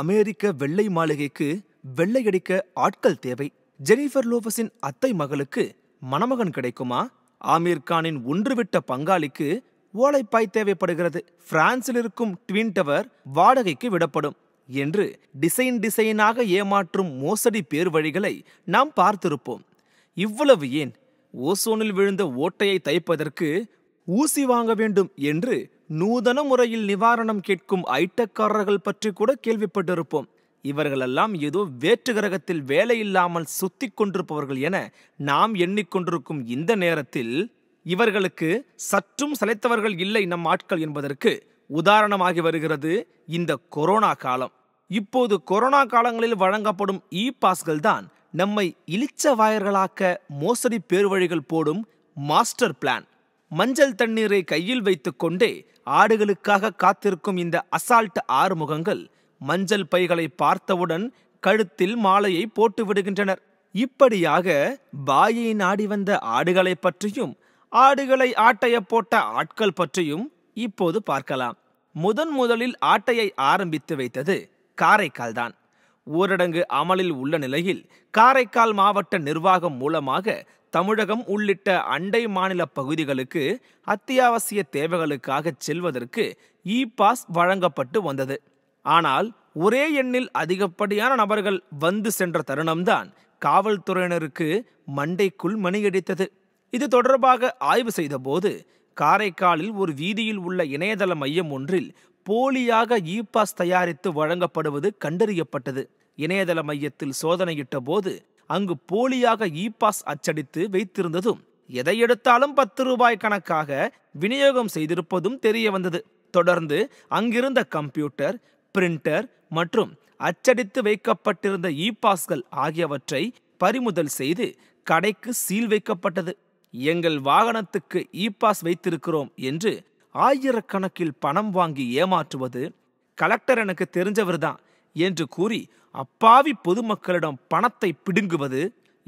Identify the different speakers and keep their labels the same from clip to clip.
Speaker 1: அமெரிக்க வெள்ளை மாளிகைக்கு வெள்ளையடிக்க ஆட்கள் தேவை ஜெனிஃபர் லோபஸின் அத்தை மகளுக்கு மணமகன் கிடைக்குமா ஆமீர் கானின் ஒன்றுவிட்ட பங்காளிக்கு ஓலைப்பாய் தேவைப்படுகிறது பிரான்சில் இருக்கும் ட்வின் டவர் வாடகைக்கு விடப்படும் என்று டிசைன் டிசைனாக ஏமாற்றும் மோசடி பேர் வழிகளை நாம் பார்த்திருப்போம் இவ்வளவு ஏன் ஓசோனில் விழுந்த ஓட்டையை தைப்பதற்கு ஊசி வாங்க வேண்டும் என்று நூதன முறையில் நிவாரணம் கேட்கும் ஐட்டக்காரர்கள் பற்றி கூட கேள்விப்பட்டிருப்போம் இவர்களெல்லாம் ஏதோ வேற்று கிரகத்தில் வேலையில்லாமல் சுத்தி கொண்டிருப்பவர்கள் என நாம் எண்ணிக்கொண்டிருக்கும் இந்த நேரத்தில் இவர்களுக்கு சற்றும் சலைத்தவர்கள் இல்லை நம் ஆட்கள் என்பதற்கு உதாரணமாகி வருகிறது இந்த கொரோனா காலம் இப்போது கொரோனா காலங்களில் வழங்கப்படும் இ பாஸ்கள் தான் நம்மை இளிச்ச வாயர்களாக்க மோசடி பேர்வழிகள் போடும் மாஸ்டர் பிளான் மஞ்சள் தண்ணீரை கையில் வைத்துக்கொண்டே ஆடுகளுக்காக காத்திருக்கும் இந்த அசால்ட் ஆறுமுகங்கள் மஞ்சள் பைகளை பார்த்தவுடன் கழுத்தில் மாலையை போட்டு விடுகின்றனர் இப்படியாக பாயை நாடி வந்த ஆடுகளை பற்றியும் ஆடுகளை ஆட்டைய போட்ட ஆட்கள் பற்றியும் இப்போது பார்க்கலாம் முதன் முதலில் ஆட்டையை ஆரம்பித்து வைத்தது காரைக்கால் தான் ஊரடங்கு அமலில் உள்ள நிலையில் காரைக்கால் மாவட்ட நிர்வாகம் மூலமாக தமிழகம் உள்ளிட்ட அண்டை மாநில பகுதிகளுக்கு அத்தியாவசிய தேவைகளுக்காக செல்வதற்கு இ பாஸ் வழங்கப்பட்டு வந்தது ஆனால் ஒரே எண்ணில் அதிகப்படியான நபர்கள் வந்து சென்ற தருணம்தான் காவல்துறையினருக்கு மண்டைக்குள் மணியடித்தது இது தொடர்பாக ஆய்வு செய்தபோது காரைக்காலில் ஒரு வீதியில் உள்ள இணையதள மையம் ஒன்றில் போலியாக இ பாஸ் தயாரித்து வழங்கப்படுவது கண்டறியப்பட்டது இணையதள மையத்தில் சோதனையிட்ட போது அங்கு போலியாக இ பாஸ் அச்சடித்து வைத்திருந்ததும் எதை எடுத்தாலும் பத்து ரூபாய் கணக்காக விநியோகம் செய்திருப்பதும் தெரிய வந்தது தொடர்ந்து அங்கிருந்த கம்ப்யூட்டர் பிரிண்டர் மற்றும் அச்சடித்து வைக்கப்பட்டிருந்த இ பாஸ்கள் ஆகியவற்றை பறிமுதல் செய்து கடைக்கு சீல் வைக்கப்பட்டது எங்கள் வாகனத்துக்கு இ பாஸ் வைத்திருக்கிறோம் என்று ஆயிரக்கணக்கில் பணம் வாங்கி ஏமாற்றுவது கலெக்டர் எனக்கு தெரிஞ்சவர் தான் என்று கூறி அப்பாவி பொதுமக்களிடம் பணத்தை பிடுங்குவது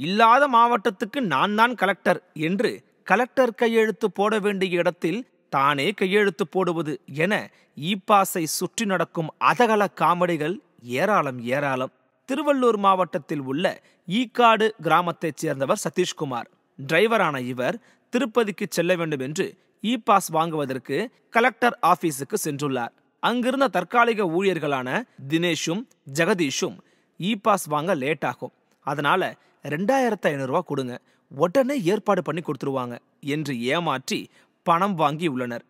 Speaker 1: இல்லாத மாவட்டத்துக்கு நான் தான் கலெக்டர் என்று கலெக்டர் கையெழுத்து போட வேண்டிய இடத்தில் தானே கையெழுத்து போடுவது என இ சுற்றி நடக்கும் அதகல காமெடிகள் ஏராளம் ஏராளம் திருவள்ளூர் மாவட்டத்தில் உள்ள ஈக்காடு கிராமத்தைச் சேர்ந்தவர் சதீஷ்குமார் டிரைவரான இவர் திருப்பதிக்கு செல்ல வேண்டும் என்று இ பாஸ் வாங்குவதற்கு கலெக்டர் ஆபீஸுக்கு சென்றுள்ளார் அங்கிருந்த தற்காலிக ஊழியர்களான தினேஷும் ஜெகதீஷும் இ e பாஸ் வாங்க லேட் ஆகும் அதனால் ரெண்டாயிரத்து ஐநூறுரூவா கொடுங்க உடனே ஏற்பாடு பண்ணி கொடுத்துருவாங்க என்று ஏமாற்றி பணம் வாங்கி உள்ளனர்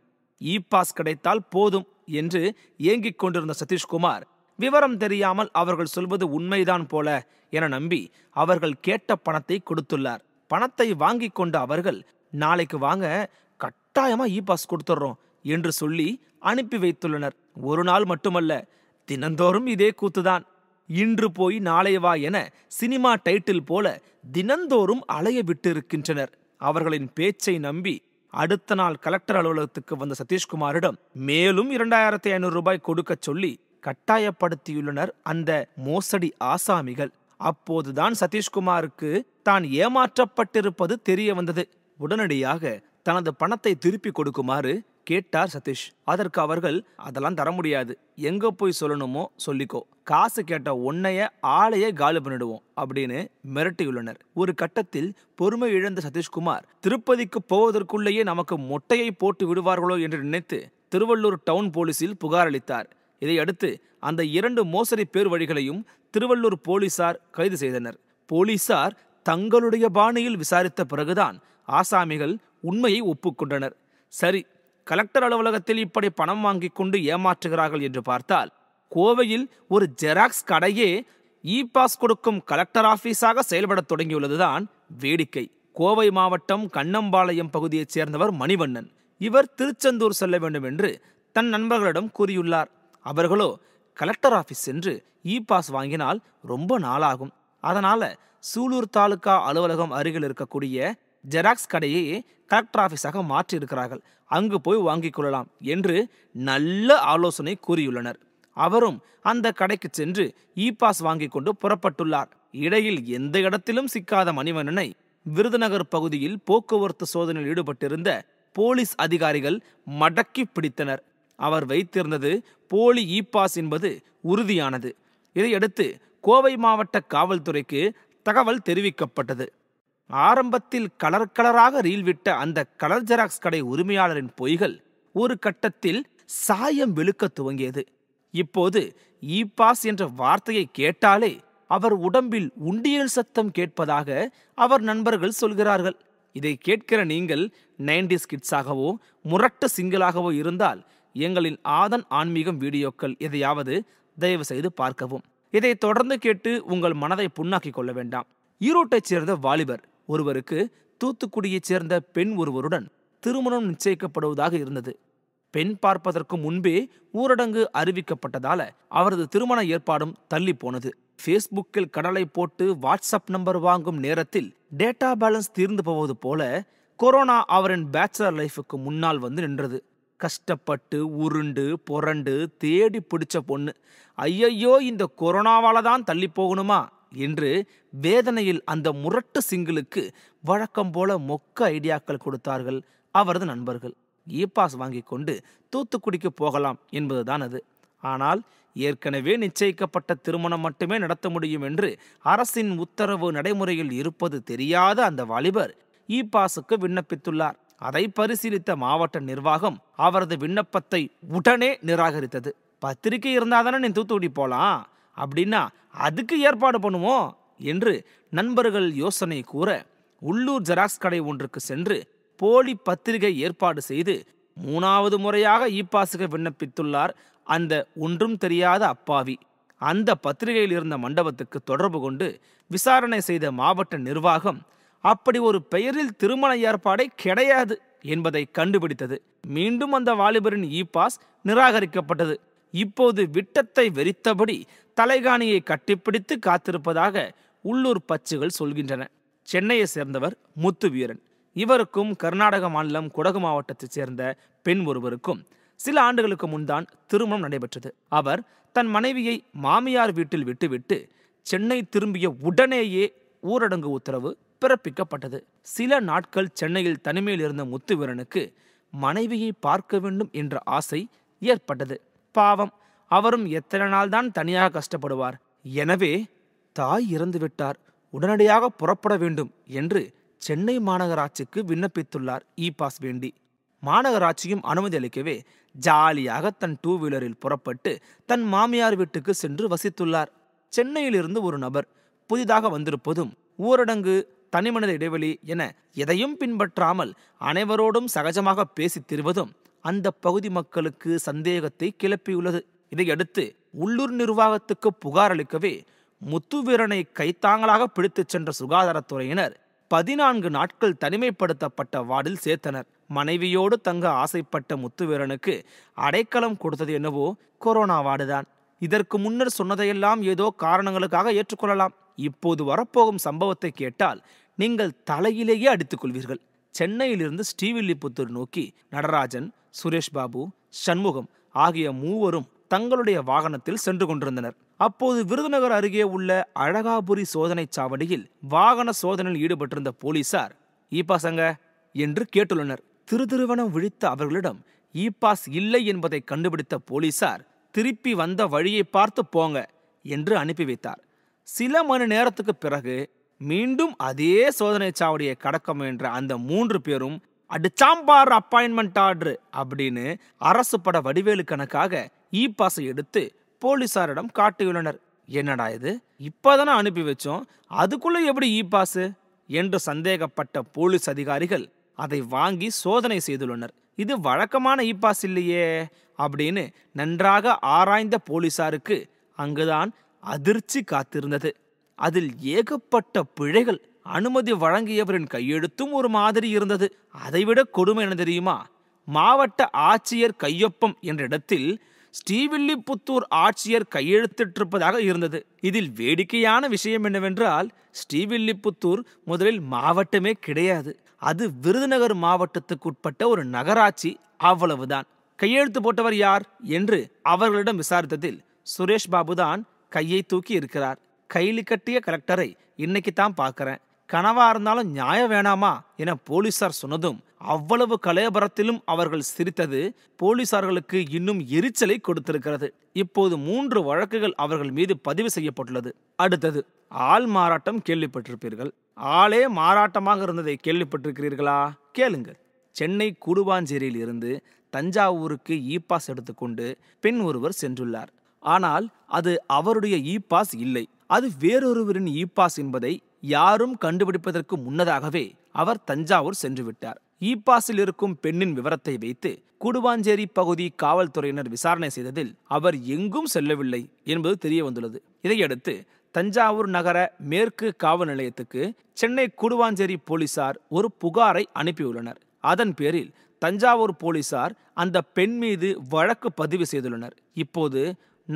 Speaker 1: இ e பாஸ் கிடைத்தால் போதும் என்று ஏங்கிக் கொண்டிருந்த சதீஷ்குமார் விவரம் தெரியாமல் அவர்கள் சொல்வது உண்மைதான் போல என நம்பி அவர்கள் கேட்ட பணத்தை கொடுத்துள்ளார் பணத்தை வாங்கி கொண்ட அவர்கள் நாளைக்கு வாங்க கட்டாயமா இ e பாஸ் கொடுத்துட்றோம் என்று சொல்லி அனுப்பி வைத்துள்ளனர் ஒரு நாள் மட்டுமல்ல தினந்தோறும் இதே கூத்துதான் இன்று போய் நாளைய வா என சினிமா டைட்டில் போல தினந்தோறும் அலைய விட்டிருக்கின்றனர் அவர்களின் பேச்சை நம்பி அடுத்த நாள் கலெக்டர் அலுவலகத்துக்கு வந்த சதீஷ்குமாரிடம் மேலும் இரண்டாயிரத்தி ஐநூறு ரூபாய் கொடுக்கச் சொல்லி கட்டாயப்படுத்தியுள்ளனர் அந்த மோசடி ஆசாமிகள் அப்போதுதான் சதீஷ்குமாருக்கு தான் ஏமாற்றப்பட்டிருப்பது தெரிய வந்தது உடனடியாக தனது பணத்தை திருப்பி கொடுக்குமாறு கேட்டார் சதீஷ் அதற்கு அவர்கள் அதெல்லாம் தர முடியாது எங்க போய் சொல்லணுமோ சொல்லிக்கோ காசு கேட்ட உன்னைய ஆளையே காலி பண்ணிடுவோம் அப்படின்னு மிரட்டியுள்ளனர் ஒரு கட்டத்தில் பொறுமை இழந்த சதீஷ்குமார் திருப்பதிக்கு போவதற்குள்ளேயே நமக்கு மொட்டையை போட்டு விடுவார்களோ என்று நினைத்து திருவள்ளூர் டவுன் போலீஸில் புகார் அளித்தார் இதையடுத்து அந்த இரண்டு மோசடி பேர் வழிகளையும் திருவள்ளூர் போலீசார் கைது செய்தனர் போலீசார் தங்களுடைய பாணியில் விசாரித்த பிறகுதான் ஆசாமிகள் உண்மையை ஒப்புக்கொண்டனர் சரி கலெக்டர் அலுவலகத்தில் இப்படி பணம் வாங்கி கொண்டு ஏமாற்றுகிறார்கள் என்று பார்த்தால் கோவையில் ஒரு ஜெராக்ஸ் கடையே இ பாஸ் கொடுக்கும் கலெக்டர் ஆஃபீஸாக செயல்படத் தொடங்கியுள்ளதுதான் வேடிக்கை கோவை மாவட்டம் கண்ணம்பாளையம் பகுதியைச் சேர்ந்தவர் மணிவண்ணன் இவர் திருச்செந்தூர் செல்ல வேண்டும் என்று தன் நண்பர்களிடம் கூறியுள்ளார் அவர்களோ கலெக்டர் ஆஃபீஸ் சென்று இ பாஸ் வாங்கினால் ரொம்ப நாளாகும் அதனால சூலூர் தாலுகா அலுவலகம் அருகில் இருக்கக்கூடிய ஜெராக்ஸ் கடையை கலெக்டர் ஆஃபீஸாக மாற்றி இருக்கிறார்கள் அங்கு போய் வாங்கிக் கொள்ளலாம் என்று நல்ல ஆலோசனை கூறியுள்ளனர் அவரும் அந்த கடைக்கு சென்று இ பாஸ் வாங்கி கொண்டு புறப்பட்டுள்ளார் இடையில் எந்த இடத்திலும் சிக்காத மணிவண்ணனை விருதுநகர் பகுதியில் போக்குவரத்து சோதனையில் ஈடுபட்டிருந்த போலீஸ் அதிகாரிகள் மடக்கி பிடித்தனர் அவர் வைத்திருந்தது போலி இ பாஸ் என்பது உறுதியானது இதையடுத்து கோவை மாவட்ட காவல்துறைக்கு தகவல் தெரிவிக்கப்பட்டது ஆரம்பத்தில் கலர் கலராக ரீல் விட்ட அந்த கலர் ஜெராக்ஸ் கடை உரிமையாளரின் பொய்கள் ஒரு கட்டத்தில் சாயம் விழுக்க துவங்கியது இப்போது இ பாஸ் என்ற வார்த்தையை கேட்டாலே அவர் உடம்பில் உண்டியல் சத்தம் கேட்பதாக அவர் நண்பர்கள் சொல்கிறார்கள் இதை கேட்கிற நீங்கள் நைன்டி ஸ்கிட்ஸாகவோ முரட்ட சிங்கிளாகவோ இருந்தால் எங்களின் ஆதன் ஆன்மீகம் வீடியோக்கள் எதையாவது தயவு செய்து பார்க்கவும் இதை தொடர்ந்து கேட்டு உங்கள் மனதை புண்ணாக்கி கொள்ள வேண்டாம் ஈரோட்டைச் சேர்ந்த வாலிபர் ஒருவருக்கு தூத்துக்குடியைச் சேர்ந்த பெண் ஒருவருடன் திருமணம் நிச்சயிக்கப்படுவதாக இருந்தது பெண் பார்ப்பதற்கு முன்பே ஊரடங்கு அறிவிக்கப்பட்டதால அவரது திருமண ஏற்பாடும் தள்ளி போனது ஃபேஸ்புக்கில் கடலை போட்டு வாட்ஸ்அப் நம்பர் வாங்கும் நேரத்தில் டேட்டா பேலன்ஸ் தீர்ந்து போவது போல கொரோனா அவரின் பேச்சுலர் லைஃபுக்கு முன்னால் வந்து நின்றது கஷ்டப்பட்டு உருண்டு புரண்டு தேடி பிடிச்ச பொண்ணு ஐயையோ இந்த கொரோனாவால தான் தள்ளி போகணுமா என்று வேதனையில் அந்த முரட்டு சிங்கிளுக்கு வழக்கம் போல மொக்க ஐடியாக்கள் கொடுத்தார்கள் அவரது நண்பர்கள் இ பாஸ் வாங்கி கொண்டு தூத்துக்குடிக்கு போகலாம் என்பதுதான் அது ஆனால் ஏற்கனவே நிச்சயிக்கப்பட்ட திருமணம் மட்டுமே நடத்த முடியும் என்று அரசின் உத்தரவு நடைமுறையில் இருப்பது தெரியாத அந்த வாலிபர் இ பாஸுக்கு விண்ணப்பித்துள்ளார் அதை பரிசீலித்த மாவட்ட நிர்வாகம் அவரது விண்ணப்பத்தை உடனே நிராகரித்தது பத்திரிகை இருந்தால் தானே நீ தூத்துக்குடி போகலாம் அப்படின்னா அதுக்கு ஏற்பாடு பண்ணுவோம் என்று நண்பர்கள் யோசனை கூற உள்ளூர் ஜெராக்ஸ் கடை ஒன்றுக்கு சென்று போலி பத்திரிகை ஏற்பாடு செய்து மூணாவது முறையாக பாசுகை விண்ணப்பித்துள்ளார் அந்த ஒன்றும் தெரியாத அப்பாவி அந்த பத்திரிகையில் இருந்த மண்டபத்துக்கு தொடர்பு கொண்டு விசாரணை செய்த மாவட்ட நிர்வாகம் அப்படி ஒரு பெயரில் திருமண ஏற்பாடே கிடையாது என்பதை கண்டுபிடித்தது மீண்டும் அந்த வாலிபரின் இ பாஸ் நிராகரிக்கப்பட்டது இப்போது விட்டத்தை வெறித்தபடி தலைகாணியை கட்டிப்பிடித்து காத்திருப்பதாக உள்ளூர் பச்சுகள் சொல்கின்றன சென்னையை சேர்ந்தவர் முத்து வீரன் இவருக்கும் கர்நாடக மாநிலம் குடகு மாவட்டத்தைச் சேர்ந்த பெண் ஒருவருக்கும் சில ஆண்டுகளுக்கு முன்தான் திருமணம் நடைபெற்றது அவர் தன் மனைவியை மாமியார் வீட்டில் விட்டுவிட்டு சென்னை திரும்பிய உடனேயே ஊரடங்கு உத்தரவு பிறப்பிக்கப்பட்டது சில நாட்கள் சென்னையில் தனிமையில் இருந்த முத்துவீரனுக்கு மனைவியை பார்க்க வேண்டும் என்ற ஆசை ஏற்பட்டது பாவம் அவரும் எத்தனை நாள் தான் தனியாக கஷ்டப்படுவார் எனவே தாய் இறந்துவிட்டார் உடனடியாக புறப்பட வேண்டும் என்று சென்னை மாநகராட்சிக்கு விண்ணப்பித்துள்ளார் இ பாஸ் வேண்டி மாநகராட்சியும் அனுமதி அளிக்கவே ஜாலியாக தன் டூ வீலரில் புறப்பட்டு தன் மாமியார் வீட்டுக்கு சென்று வசித்துள்ளார் சென்னையிலிருந்து ஒரு நபர் புதிதாக வந்திருப்பதும் ஊரடங்கு தனிமனித இடைவெளி என எதையும் பின்பற்றாமல் அனைவரோடும் சகஜமாக பேசித் திருவதும் அந்த பகுதி மக்களுக்கு சந்தேகத்தை கிளப்பியுள்ளது இதையடுத்து உள்ளூர் நிர்வாகத்துக்கு புகார் அளிக்கவே முத்துவீரனை கைத்தாங்களாக பிடித்துச் சென்ற சுகாதாரத்துறையினர் பதினான்கு நாட்கள் தனிமைப்படுத்தப்பட்ட வார்டில் சேர்த்தனர் மனைவியோடு தங்க ஆசைப்பட்ட முத்துவீரனுக்கு அடைக்கலம் கொடுத்தது என்னவோ கொரோனா வார்டுதான் இதற்கு முன்னர் சொன்னதையெல்லாம் ஏதோ காரணங்களுக்காக ஏற்றுக்கொள்ளலாம் இப்போது வரப்போகும் சம்பவத்தை கேட்டால் நீங்கள் தலையிலேயே அடித்துக்கொள்வீர்கள் சென்னையிலிருந்து ஸ்ரீவில்லிபுத்தூர் நோக்கி நடராஜன் சுரேஷ் பாபு சண்முகம் ஆகிய மூவரும் தங்களுடைய வாகனத்தில் சென்று கொண்டிருந்தனர் அப்போது விருதுநகர் அருகே உள்ள அழகாபுரி சோதனை சாவடியில் வாகன சோதனையில் ஈடுபட்டிருந்த போலீசார் இ பாசங்க என்று கேட்டுள்ளனர் திரு திருவனம் விழித்த அவர்களிடம் இ பாஸ் இல்லை என்பதை கண்டுபிடித்த போலீசார் திருப்பி வந்த வழியை பார்த்து போங்க என்று அனுப்பி வைத்தார் சில மணி நேரத்துக்கு பிறகு மீண்டும் அதே சோதனை சாவடியை கடக்க முயன்ற அந்த மூன்று பேரும் அடிச்சாம்பார் அப்பாயின்மெண்ட் ஆர்டர் அப்படின்னு அரசு பட வடிவேலு கணக்காக இ பாஸை எடுத்து போலீசாரிடம் காட்டியுள்ளனர் என்னடா இது இப்பதான அனுப்பி வச்சோம் அதுக்குள்ள எப்படி இ பாஸ் என்று சந்தேகப்பட்ட போலீஸ் அதிகாரிகள் அதை வாங்கி சோதனை செய்துள்ளனர் இது வழக்கமான இ பாஸ் இல்லையே அப்படின்னு நன்றாக ஆராய்ந்த போலீசாருக்கு அங்குதான் அதிர்ச்சி காத்திருந்தது அதில் ஏகப்பட்ட பிழைகள் அனுமதி வழங்கியவரின் கையெழுத்தும் ஒரு மாதிரி இருந்தது அதைவிட கொடுமை என தெரியுமா மாவட்ட ஆட்சியர் கையொப்பம் என்ற இடத்தில் ஸ்ரீவில்லிபுத்தூர் ஆட்சியர் கையெழுத்திட்டிருப்பதாக இருந்தது இதில் வேடிக்கையான விஷயம் என்னவென்றால் ஸ்ரீவில்லிபுத்தூர் முதலில் மாவட்டமே கிடையாது அது விருதுநகர் மாவட்டத்துக்குட்பட்ட ஒரு நகராட்சி அவ்வளவுதான் கையெழுத்து போட்டவர் யார் என்று அவர்களிடம் விசாரித்ததில் சுரேஷ் பாபுதான் கையை தூக்கி இருக்கிறார் கைலி கட்டிய கலெக்டரை இன்னைக்கு தான் பார்க்கறேன் கனவா இருந்தாலும் நியாயம் வேணாமா என போலீசார் சொன்னதும் அவ்வளவு கலையபரத்திலும் அவர்கள் சிரித்தது போலீசார்களுக்கு இன்னும் எரிச்சலை கொடுத்திருக்கிறது இப்போது மூன்று வழக்குகள் அவர்கள் மீது பதிவு செய்யப்பட்டுள்ளது அடுத்தது ஆள் மாறாட்டம் கேள்விப்பட்டிருப்பீர்கள் ஆளே மாறாட்டமாக இருந்ததை கேள்விப்பட்டிருக்கிறீர்களா கேளுங்கள் சென்னை கூடுவாஞ்சேரியில் இருந்து தஞ்சாவூருக்கு இ பாஸ் எடுத்துக்கொண்டு பெண் ஒருவர் சென்றுள்ளார் ஆனால் அது அவருடைய இ பாஸ் இல்லை அது வேறொருவரின் இ பாஸ் என்பதை யாரும் கண்டுபிடிப்பதற்கு முன்னதாகவே அவர் தஞ்சாவூர் சென்றுவிட்டார் இ பாஸில் இருக்கும் பெண்ணின் விவரத்தை வைத்து கூடுவாஞ்சேரி பகுதி காவல்துறையினர் விசாரணை செய்ததில் அவர் எங்கும் செல்லவில்லை என்பது தெரிய வந்துள்ளது இதையடுத்து தஞ்சாவூர் நகர மேற்கு காவல் நிலையத்துக்கு சென்னை கூடுவாஞ்சேரி போலீசார் ஒரு புகாரை அனுப்பியுள்ளனர் அதன் பேரில் தஞ்சாவூர் போலீசார் அந்த பெண் மீது வழக்கு பதிவு செய்துள்ளனர் இப்போது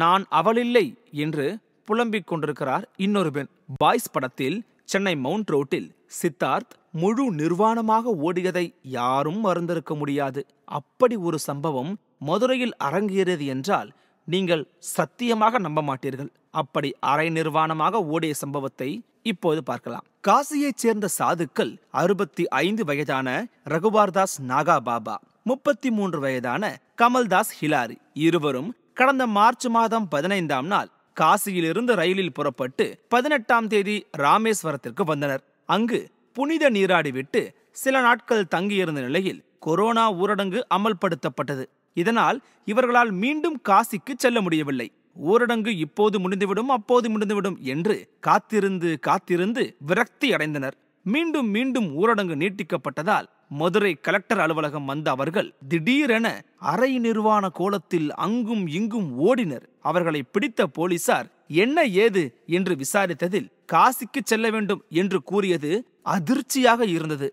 Speaker 1: நான் அவளில்லை என்று புலம்பிக் கொண்டிருக்கிறார் இன்னொரு பெண் பாய்ஸ் படத்தில் சென்னை மவுண்ட் ரோட்டில் சித்தார்த் முழு நிர்வாணமாக ஓடியதை யாரும் மறந்திருக்க முடியாது அப்படி ஒரு சம்பவம் மதுரையில் அரங்கேறியது என்றால் நீங்கள் சத்தியமாக நம்ப மாட்டீர்கள் அப்படி அரை நிர்வாணமாக ஓடிய சம்பவத்தை இப்போது பார்க்கலாம் காசியைச் சேர்ந்த சாதுக்கள் அறுபத்தி ஐந்து வயதான ரகுபார்தாஸ் நாகா பாபா முப்பத்தி மூன்று வயதான கமல்தாஸ் ஹிலாரி இருவரும் கடந்த மார்ச் மாதம் பதினைந்தாம் நாள் காசியிலிருந்து ரயிலில் புறப்பட்டு பதினெட்டாம் தேதி ராமேஸ்வரத்திற்கு வந்தனர் அங்கு புனித நீராடிவிட்டு சில நாட்கள் தங்கியிருந்த நிலையில் கொரோனா ஊரடங்கு அமல்படுத்தப்பட்டது இதனால் இவர்களால் மீண்டும் காசிக்கு செல்ல முடியவில்லை ஊரடங்கு இப்போது முடிந்துவிடும் அப்போது முடிந்துவிடும் என்று காத்திருந்து காத்திருந்து விரக்தி அடைந்தனர் மீண்டும் மீண்டும் ஊரடங்கு நீட்டிக்கப்பட்டதால் மதுரை கலெக்டர் அலுவலகம் வந்த அவர்கள் திடீரென அரை நிர்வாண கோலத்தில் அங்கும் இங்கும் ஓடினர் அவர்களை பிடித்த போலீசார் என்ன ஏது என்று விசாரித்ததில் காசிக்கு செல்ல வேண்டும் என்று கூறியது அதிர்ச்சியாக இருந்தது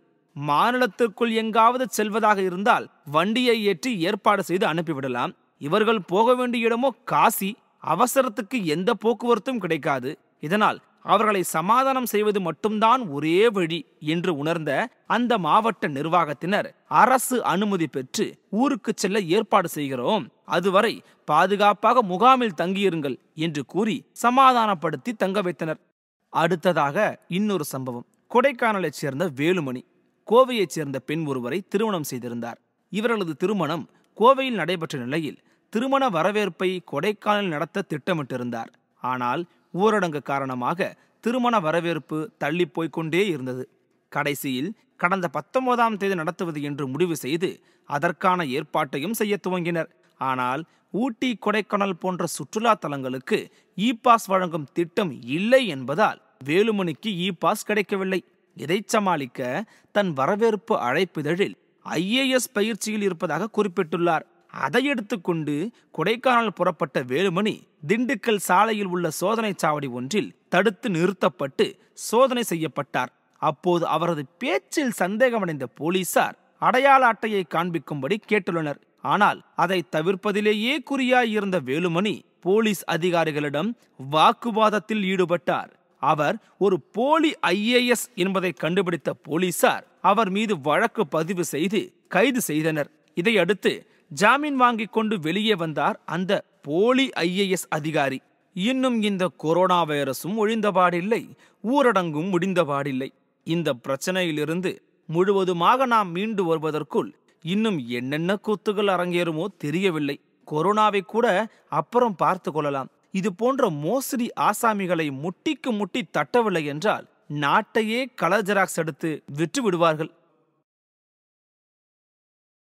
Speaker 1: மாநிலத்திற்குள் எங்காவது செல்வதாக இருந்தால் வண்டியை ஏற்றி ஏற்பாடு செய்து அனுப்பிவிடலாம் இவர்கள் போக வேண்டிய இடமோ காசி அவசரத்துக்கு எந்த போக்குவரத்தும் கிடைக்காது இதனால் அவர்களை சமாதானம் செய்வது மட்டும்தான் ஒரே வழி என்று உணர்ந்த அந்த மாவட்ட நிர்வாகத்தினர் அரசு அனுமதி பெற்று ஊருக்கு செல்ல ஏற்பாடு செய்கிறோம் அதுவரை பாதுகாப்பாக முகாமில் தங்கியிருங்கள் என்று கூறி சமாதானப்படுத்தி தங்க வைத்தனர் அடுத்ததாக இன்னொரு சம்பவம் கொடைக்கானலைச் சேர்ந்த வேலுமணி கோவையைச் சேர்ந்த பெண் ஒருவரை திருமணம் செய்திருந்தார் இவர்களது திருமணம் கோவையில் நடைபெற்ற நிலையில் திருமண வரவேற்பை கொடைக்கானல் நடத்த திட்டமிட்டிருந்தார் ஆனால் ஊரடங்கு காரணமாக திருமண வரவேற்பு தள்ளி கொண்டே இருந்தது கடைசியில் கடந்த பத்தொன்பதாம் தேதி நடத்துவது என்று முடிவு செய்து அதற்கான ஏற்பாட்டையும் செய்ய துவங்கினர் ஆனால் ஊட்டி கொடைக்கானல் போன்ற சுற்றுலா தலங்களுக்கு இ பாஸ் வழங்கும் திட்டம் இல்லை என்பதால் வேலுமணிக்கு இ பாஸ் கிடைக்கவில்லை இதை சமாளிக்க தன் வரவேற்பு அழைப்பிதழில் ஐஏஎஸ் பயிற்சியில் இருப்பதாக குறிப்பிட்டுள்ளார் அதை எடுத்துக்கொண்டு கொடைக்கானல் புறப்பட்ட வேலுமணி திண்டுக்கல் சாலையில் உள்ள சோதனை சாவடி ஒன்றில் தடுத்து நிறுத்தப்பட்டு சோதனை செய்யப்பட்டார் அப்போது அவரது பேச்சில் சந்தேகமடைந்த போலீசார் அடையாள அட்டையை காண்பிக்கும்படி கேட்டுள்ளனர் ஆனால் அதை தவிர்ப்பதிலேயே குறியாயிருந்த வேலுமணி போலீஸ் அதிகாரிகளிடம் வாக்குவாதத்தில் ஈடுபட்டார் அவர் ஒரு போலி ஐஏஎஸ் என்பதை கண்டுபிடித்த போலீசார் அவர் மீது வழக்கு பதிவு செய்து கைது செய்தனர் இதையடுத்து ஜாமீன் வாங்கி கொண்டு வெளியே வந்தார் அந்த போலி ஐஏஎஸ் அதிகாரி இன்னும் இந்த கொரோனா வைரஸும் ஒழிந்தபாடில்லை ஊரடங்கும் முடிந்தபாடில்லை இந்த பிரச்சனையிலிருந்து முழுவதுமாக நாம் மீண்டு வருவதற்குள் இன்னும் என்னென்ன கூத்துகள் அரங்கேறுமோ தெரியவில்லை கொரோனாவை கூட அப்புறம் பார்த்து கொள்ளலாம் இது போன்ற மோசடி ஆசாமிகளை முட்டிக்கு முட்டி தட்டவில்லை என்றால் நாட்டையே கலர் ஜெராக்ஸ் எடுத்து விற்று விடுவார்கள்